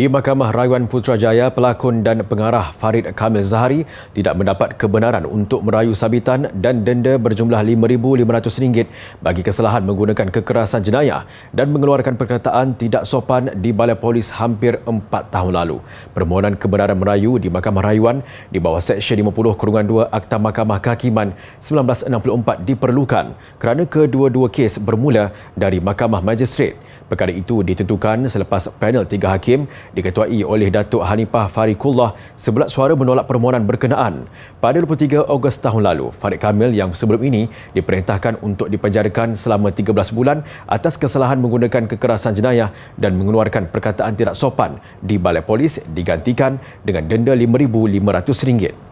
Di Mahkamah Rayuan Putrajaya, pelakon dan pengarah Farid Kamil Zahari tidak mendapat kebenaran untuk merayu sabitan dan denda berjumlah RM5,500 bagi kesalahan menggunakan kekerasan jenayah dan mengeluarkan perkataan tidak sopan di Balai Polis hampir 4 tahun lalu. Permohonan kebenaran merayu di Mahkamah Rayuan di bawah Seksyen 50-2 Akta Mahkamah Kehakiman 1964 diperlukan kerana kedua-dua kes bermula dari Mahkamah Magistrate. Perkara itu ditentukan selepas panel tiga hakim diketuai oleh Datuk Hanifah Farikullah sebelah suara menolak permohonan berkenaan. Pada 23 Ogos tahun lalu, Farid Kamil yang sebelum ini diperintahkan untuk dipenjarakan selama 13 bulan atas kesalahan menggunakan kekerasan jenayah dan mengeluarkan perkataan tidak sopan di balai polis digantikan dengan denda RM5,500.